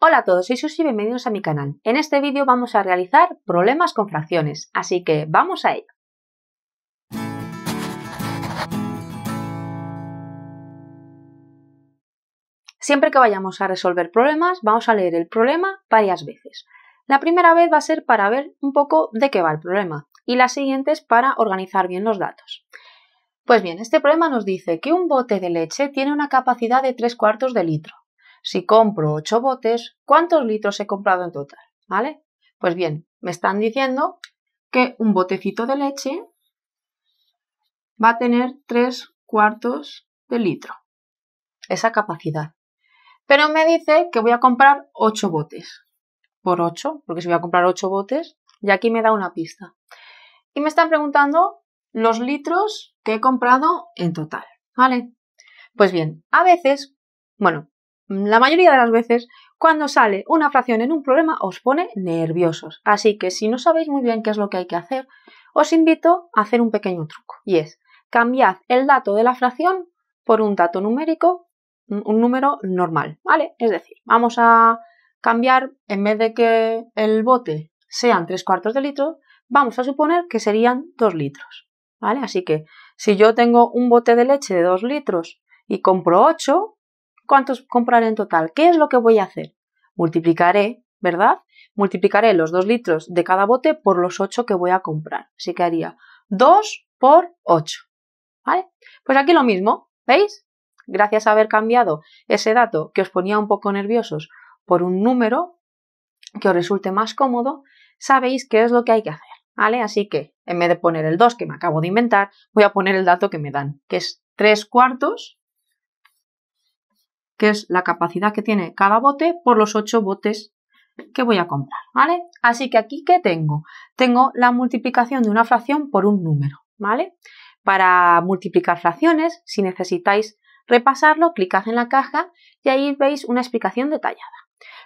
Hola a todos, soy Susi y bienvenidos a mi canal. En este vídeo vamos a realizar problemas con fracciones, así que vamos a ello. Siempre que vayamos a resolver problemas, vamos a leer el problema varias veces. La primera vez va a ser para ver un poco de qué va el problema y la siguiente es para organizar bien los datos. Pues bien, este problema nos dice que un bote de leche tiene una capacidad de 3 cuartos de litro si compro 8 botes, ¿cuántos litros he comprado en total? ¿Vale? Pues bien, me están diciendo que un botecito de leche va a tener 3 cuartos de litro, esa capacidad. Pero me dice que voy a comprar 8 botes. Por 8, porque si voy a comprar 8 botes, y aquí me da una pista. Y me están preguntando los litros que he comprado en total. ¿Vale? Pues bien, a veces, bueno, la mayoría de las veces, cuando sale una fracción en un problema, os pone nerviosos. Así que si no sabéis muy bien qué es lo que hay que hacer, os invito a hacer un pequeño truco. Y es, cambiad el dato de la fracción por un dato numérico, un número normal, ¿vale? Es decir, vamos a cambiar, en vez de que el bote sean tres cuartos de litro, vamos a suponer que serían dos litros, ¿vale? Así que si yo tengo un bote de leche de dos litros y compro ocho, ¿Cuántos compraré en total? ¿Qué es lo que voy a hacer? Multiplicaré, ¿verdad? Multiplicaré los 2 litros de cada bote por los 8 que voy a comprar. Así que haría 2 por 8. ¿Vale? Pues aquí lo mismo, ¿veis? Gracias a haber cambiado ese dato que os ponía un poco nerviosos por un número que os resulte más cómodo, sabéis qué es lo que hay que hacer. ¿Vale? Así que en vez de poner el 2 que me acabo de inventar, voy a poner el dato que me dan, que es 3 cuartos que es la capacidad que tiene cada bote por los 8 botes que voy a comprar, ¿vale? Así que aquí, ¿qué tengo? Tengo la multiplicación de una fracción por un número, ¿vale? Para multiplicar fracciones, si necesitáis repasarlo, clicad en la caja y ahí veis una explicación detallada.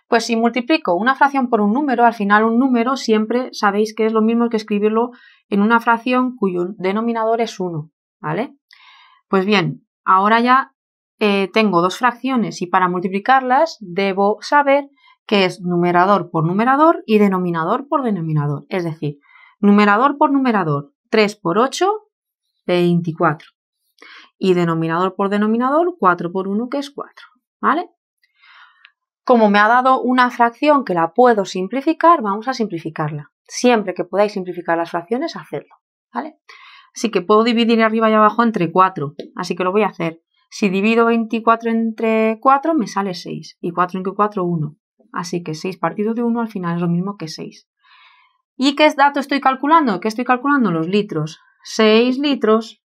Pues si multiplico una fracción por un número, al final un número siempre sabéis que es lo mismo que escribirlo en una fracción cuyo denominador es 1, ¿vale? Pues bien, ahora ya eh, tengo dos fracciones y para multiplicarlas debo saber que es numerador por numerador y denominador por denominador. Es decir, numerador por numerador, 3 por 8, 24. Y denominador por denominador, 4 por 1, que es 4. ¿Vale? Como me ha dado una fracción que la puedo simplificar, vamos a simplificarla. Siempre que podáis simplificar las fracciones, hacedlo. ¿Vale? Así que puedo dividir arriba y abajo entre 4. Así que lo voy a hacer. Si divido 24 entre 4 me sale 6 y 4 entre 4 1. Así que 6 partido de 1 al final es lo mismo que 6. ¿Y qué dato estoy calculando? ¿Qué estoy calculando? Los litros. 6 litros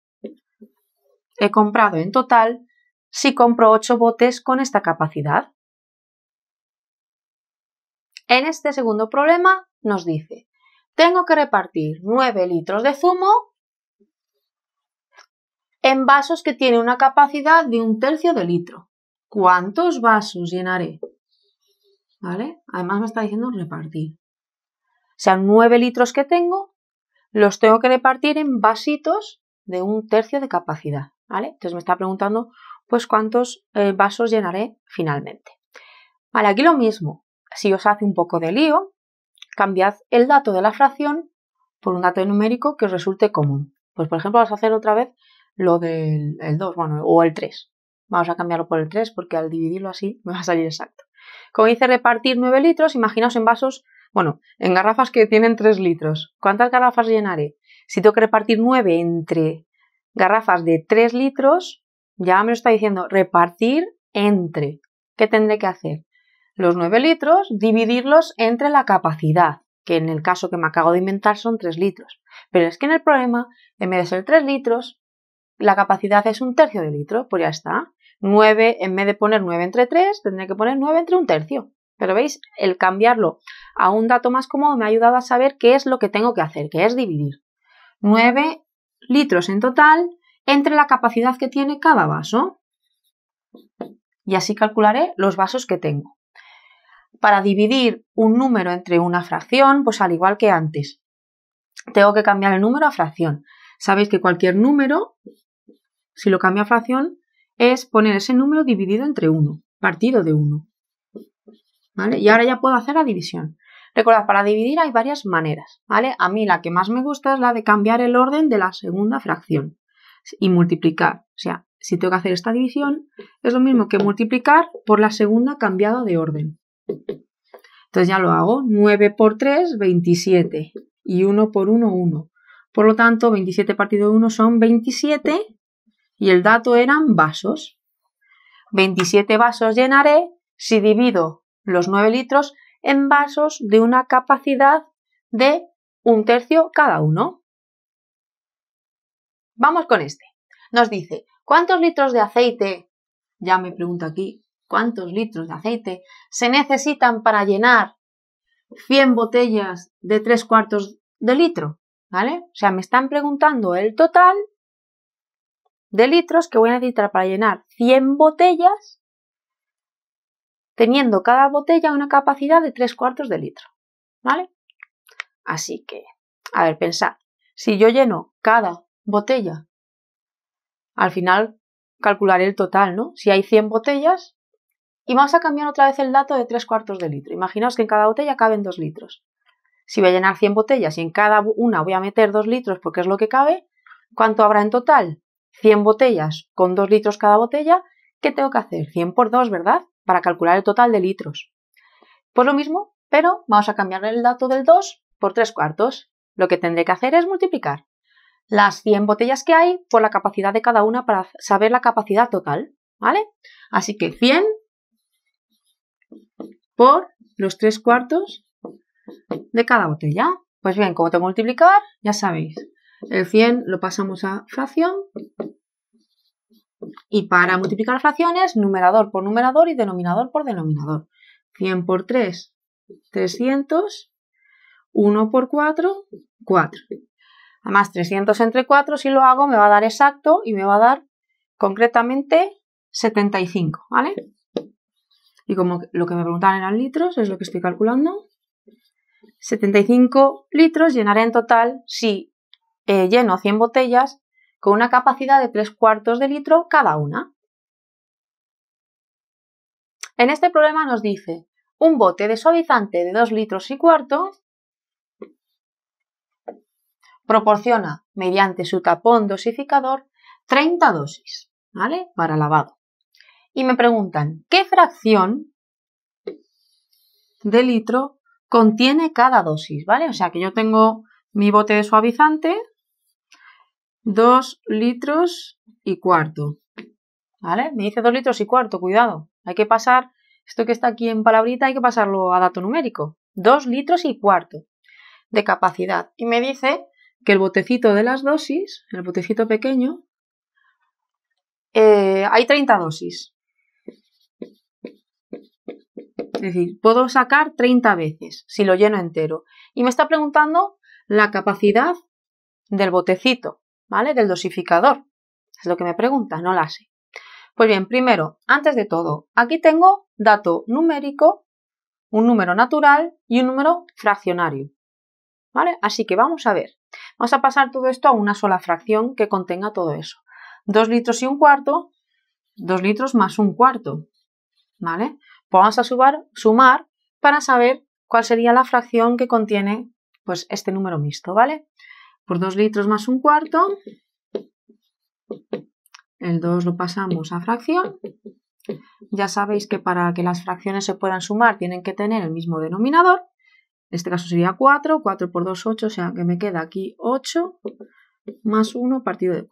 he comprado en total si compro 8 botes con esta capacidad. En este segundo problema nos dice, tengo que repartir 9 litros de zumo en vasos que tienen una capacidad de un tercio de litro. ¿Cuántos vasos llenaré? ¿Vale? Además me está diciendo repartir. O sea, nueve litros que tengo, los tengo que repartir en vasitos de un tercio de capacidad. ¿Vale? Entonces me está preguntando, pues, cuántos eh, vasos llenaré finalmente. Vale, aquí lo mismo. Si os hace un poco de lío, cambiad el dato de la fracción por un dato numérico que os resulte común. Pues, por ejemplo, vamos a hacer otra vez lo del el 2, bueno, o el 3. Vamos a cambiarlo por el 3 porque al dividirlo así me va a salir exacto. Como dice repartir 9 litros, imaginaos en vasos, bueno, en garrafas que tienen 3 litros. ¿Cuántas garrafas llenaré? Si tengo que repartir 9 entre garrafas de 3 litros, ya me lo está diciendo, repartir entre. ¿Qué tendré que hacer? Los 9 litros, dividirlos entre la capacidad, que en el caso que me acabo de inventar son 3 litros. Pero es que en el problema, en vez de ser 3 litros, la capacidad es un tercio de litro, pues ya está. 9, en vez de poner 9 entre 3, tendré que poner 9 entre un tercio. Pero veis, el cambiarlo a un dato más cómodo me ha ayudado a saber qué es lo que tengo que hacer, que es dividir 9 litros en total entre la capacidad que tiene cada vaso. Y así calcularé los vasos que tengo. Para dividir un número entre una fracción, pues al igual que antes, tengo que cambiar el número a fracción. Sabéis que cualquier número si lo cambio a fracción, es poner ese número dividido entre 1, partido de 1. ¿Vale? Y ahora ya puedo hacer la división. Recordad, para dividir hay varias maneras, ¿vale? A mí la que más me gusta es la de cambiar el orden de la segunda fracción y multiplicar. O sea, si tengo que hacer esta división, es lo mismo que multiplicar por la segunda cambiada de orden. Entonces ya lo hago. 9 por 3, 27. Y 1 por 1, 1. Por lo tanto, 27 partido de 1 son 27 y el dato eran vasos. 27 vasos llenaré si divido los 9 litros en vasos de una capacidad de un tercio cada uno. Vamos con este. Nos dice, ¿cuántos litros de aceite? Ya me pregunto aquí, ¿cuántos litros de aceite se necesitan para llenar 100 botellas de 3 cuartos de litro? ¿Vale? O sea, me están preguntando el total de litros que voy a necesitar para llenar 100 botellas, teniendo cada botella una capacidad de 3 cuartos de litro. ¿Vale? Así que, a ver, pensad, si yo lleno cada botella, al final calcularé el total, ¿no? Si hay 100 botellas, y vamos a cambiar otra vez el dato de 3 cuartos de litro. Imaginaos que en cada botella caben 2 litros. Si voy a llenar 100 botellas y en cada una voy a meter 2 litros porque es lo que cabe, ¿cuánto habrá en total? 100 botellas con 2 litros cada botella, ¿qué tengo que hacer? 100 por 2, ¿verdad? Para calcular el total de litros. Pues lo mismo, pero vamos a cambiar el dato del 2 por 3 cuartos. Lo que tendré que hacer es multiplicar las 100 botellas que hay por la capacidad de cada una para saber la capacidad total, ¿vale? Así que 100 por los 3 cuartos de cada botella. Pues bien, como que multiplicar, ya sabéis, el 100 lo pasamos a fracción y para multiplicar fracciones, numerador por numerador y denominador por denominador. 100 por 3, 300. 1 por 4, 4. Además, 300 entre 4, si lo hago, me va a dar exacto y me va a dar concretamente 75, ¿vale? Y como lo que me preguntaban eran litros, es lo que estoy calculando. 75 litros llenaré en total si eh, lleno 100 botellas con una capacidad de 3 cuartos de litro cada una. En este problema nos dice un bote de suavizante de 2 litros y cuarto proporciona, mediante su tapón dosificador, 30 dosis, ¿vale? Para lavado. Y me preguntan, ¿qué fracción de litro contiene cada dosis, ¿vale? O sea que yo tengo mi bote de suavizante 2 litros y cuarto. ¿Vale? Me dice 2 litros y cuarto, cuidado. Hay que pasar, esto que está aquí en palabrita, hay que pasarlo a dato numérico. Dos litros y cuarto de capacidad. Y me dice que el botecito de las dosis, el botecito pequeño, eh, hay 30 dosis. Es decir, puedo sacar 30 veces si lo lleno entero. Y me está preguntando la capacidad del botecito. ¿vale? Del dosificador. Es lo que me pregunta, no la sé. Pues bien, primero, antes de todo, aquí tengo dato numérico, un número natural y un número fraccionario. ¿Vale? Así que vamos a ver. Vamos a pasar todo esto a una sola fracción que contenga todo eso. Dos litros y un cuarto, dos litros más un cuarto. ¿Vale? Pues vamos a sumar para saber cuál sería la fracción que contiene pues, este número mixto. ¿Vale? por 2 litros más un cuarto. El 2 lo pasamos a fracción. Ya sabéis que para que las fracciones se puedan sumar tienen que tener el mismo denominador. En este caso sería 4, 4 por 2, 8, o sea que me queda aquí 8 más 1 partido de 4.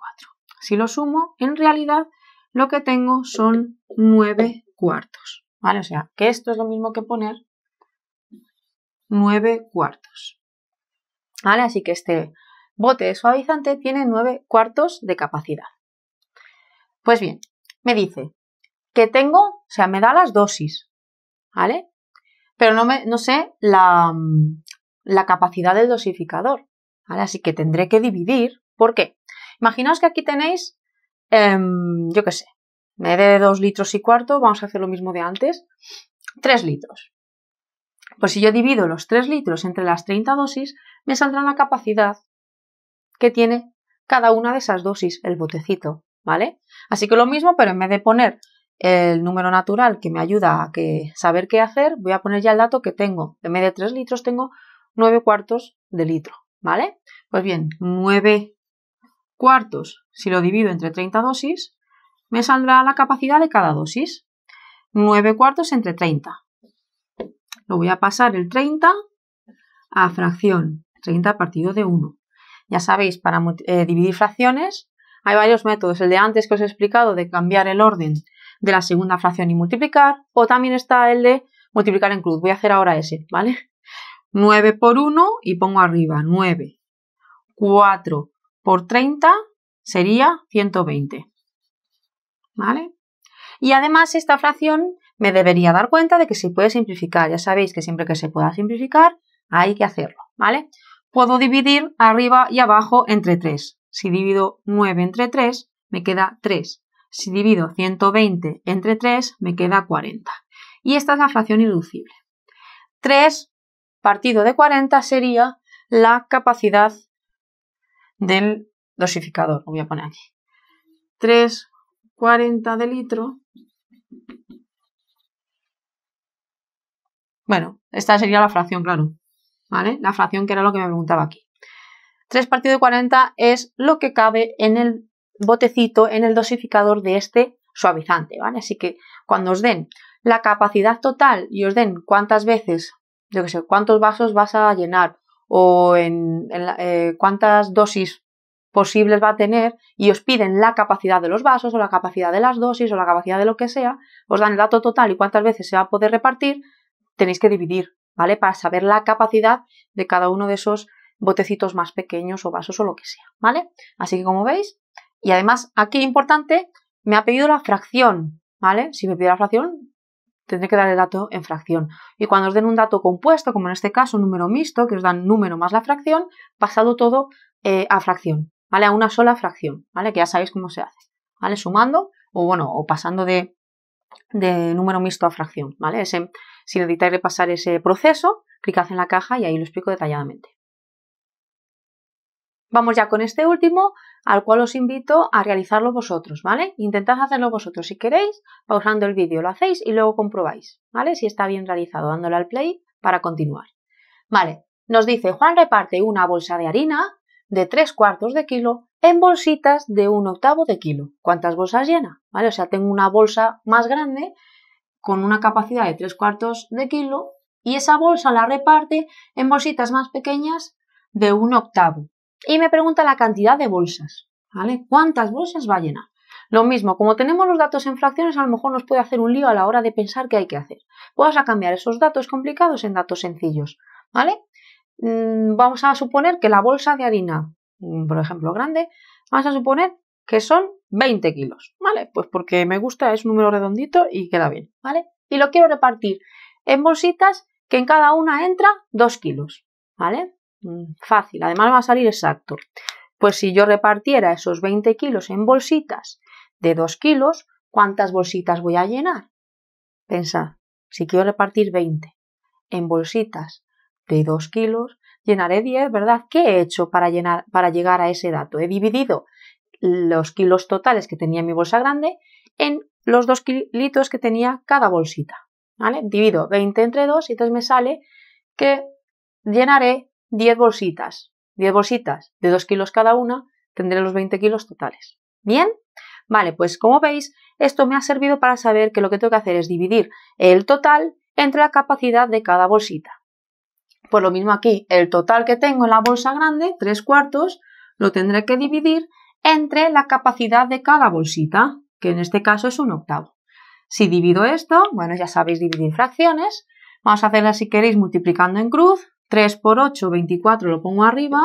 Si lo sumo, en realidad lo que tengo son 9 cuartos, ¿vale? O sea que esto es lo mismo que poner 9 cuartos, ¿vale? Así que este bote suavizante tiene 9 cuartos de capacidad. Pues bien, me dice que tengo, o sea, me da las dosis, ¿vale? Pero no, no sé la, capacidad del dosificador, ¿vale? Así que tendré que dividir. ¿Por qué? Imaginaos que aquí tenéis, em, yo qué sé, me dé 2 litros y cuarto, vamos a hacer lo mismo de antes, 3 litros. Pues si yo divido los 3 litros entre las 30 dosis, me saldrá la capacidad que tiene cada una de esas dosis, el botecito, ¿vale? Así que lo mismo, pero en vez de poner el número natural que me ayuda a que saber qué hacer, voy a poner ya el dato que tengo. En vez de 3 litros tengo 9 cuartos de litro, ¿vale? Pues bien, 9 cuartos, si lo divido entre 30 dosis, me saldrá la capacidad de cada dosis. 9 cuartos entre 30. Lo voy a pasar el 30 a fracción, 30 partido de 1. Ya sabéis, para eh, dividir fracciones hay varios métodos. El de antes que os he explicado de cambiar el orden de la segunda fracción y multiplicar. O también está el de multiplicar en cruz. Voy a hacer ahora ese, ¿vale? 9 por 1 y pongo arriba 9. 4 por 30 sería 120. ¿Vale? Y además esta fracción me debería dar cuenta de que se puede simplificar. Ya sabéis que siempre que se pueda simplificar hay que hacerlo, ¿vale? Puedo dividir arriba y abajo entre 3. Si divido 9 entre 3, me queda 3. Si divido 120 entre 3, me queda 40. Y esta es la fracción irreducible. 3 partido de 40 sería la capacidad del dosificador. Lo voy a poner aquí. 3, 40 de litro. Bueno, esta sería la fracción, claro. La fracción que era lo que me preguntaba aquí. 3 partido de 40 es lo que cabe en el botecito, en el dosificador de este suavizante, ¿vale? Así que cuando os den la capacidad total y os den cuántas veces, yo que sé, cuántos vasos vas a llenar o en, eh, cuántas dosis posibles va a tener y os piden la capacidad de los vasos o la capacidad de las dosis o la capacidad de lo que sea, os dan el dato total y cuántas veces se va a poder repartir, tenéis que dividir ¿vale? Para saber la capacidad de cada uno de esos botecitos más pequeños o vasos o lo que sea, ¿vale? Así que como veis, y además aquí importante, me ha pedido la fracción, ¿vale? Si me pide la fracción, tendré que dar el dato en fracción. Y cuando os den un dato compuesto, como en este caso un número mixto, que os dan número más la fracción, pasado todo eh, a fracción, ¿vale? A una sola fracción, ¿vale? Que ya sabéis cómo se hace, ¿vale? Sumando o bueno, o pasando de de número mixto a fracción, ¿vale? Ese, sin repasar ese proceso, clicad en la caja y ahí lo explico detalladamente. Vamos ya con este último, al cual os invito a realizarlo vosotros, ¿vale? Intentad hacerlo vosotros si queréis, pausando el vídeo lo hacéis y luego comprobáis, ¿vale? Si está bien realizado, dándole al play para continuar. Vale, nos dice Juan reparte una bolsa de harina de tres cuartos de kilo en bolsitas de un octavo de kilo. ¿Cuántas bolsas llena? ¿Vale? O sea, tengo una bolsa más grande con una capacidad de tres cuartos de kilo y esa bolsa la reparte en bolsitas más pequeñas de un octavo. Y me pregunta la cantidad de bolsas, ¿vale? ¿Cuántas bolsas va a llenar? Lo mismo, como tenemos los datos en fracciones, a lo mejor nos puede hacer un lío a la hora de pensar qué hay que hacer. Vamos a cambiar esos datos complicados en datos sencillos, ¿vale? Mm, vamos a suponer que la bolsa de harina por ejemplo, grande, vamos a suponer que son 20 kilos, ¿vale? Pues porque me gusta, es un número redondito y queda bien, ¿vale? Y lo quiero repartir en bolsitas que en cada una entra 2 kilos, ¿vale? Mm, fácil, además va a salir exacto. Pues si yo repartiera esos 20 kilos en bolsitas de 2 kilos, ¿cuántas bolsitas voy a llenar? Pensad, si quiero repartir 20 en bolsitas de 2 kilos, llenaré 10, ¿verdad? ¿Qué he hecho para, llenar, para llegar a ese dato? He dividido los kilos totales que tenía mi bolsa grande en los 2 kilitos que tenía cada bolsita. ¿vale? Divido 20 entre 2 y entonces me sale que llenaré 10 bolsitas. 10 bolsitas de 2 kilos cada una, tendré los 20 kilos totales. ¿Bien? Vale, pues como veis, esto me ha servido para saber que lo que tengo que hacer es dividir el total entre la capacidad de cada bolsita. Pues lo mismo aquí, el total que tengo en la bolsa grande, 3 cuartos, lo tendré que dividir entre la capacidad de cada bolsita, que en este caso es un octavo. Si divido esto, bueno, ya sabéis dividir fracciones, vamos a hacerla si queréis multiplicando en cruz, 3 por 8, 24 lo pongo arriba,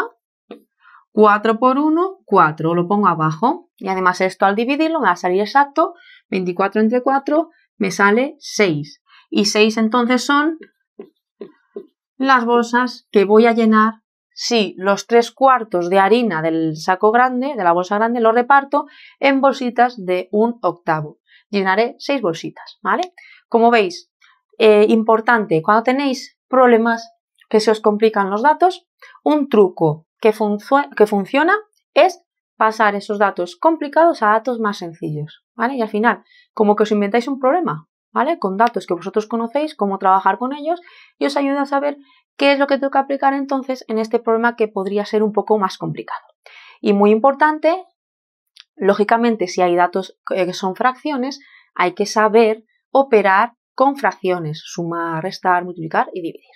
4 por 1, 4 lo pongo abajo, y además esto al dividirlo me va a salir exacto, 24 entre 4 me sale 6, y 6 entonces son las bolsas que voy a llenar si sí, los tres cuartos de harina del saco grande, de la bolsa grande, lo reparto en bolsitas de un octavo. Llenaré seis bolsitas, ¿vale? Como veis, eh, importante, cuando tenéis problemas que se os complican los datos, un truco que, que funciona es pasar esos datos complicados a datos más sencillos, ¿vale? Y al final, como que os inventáis un problema, con datos que vosotros conocéis, cómo trabajar con ellos y os ayuda a saber qué es lo que tengo que aplicar entonces en este problema que podría ser un poco más complicado. Y muy importante, lógicamente, si hay datos que son fracciones, hay que saber operar con fracciones, sumar, restar, multiplicar y dividir.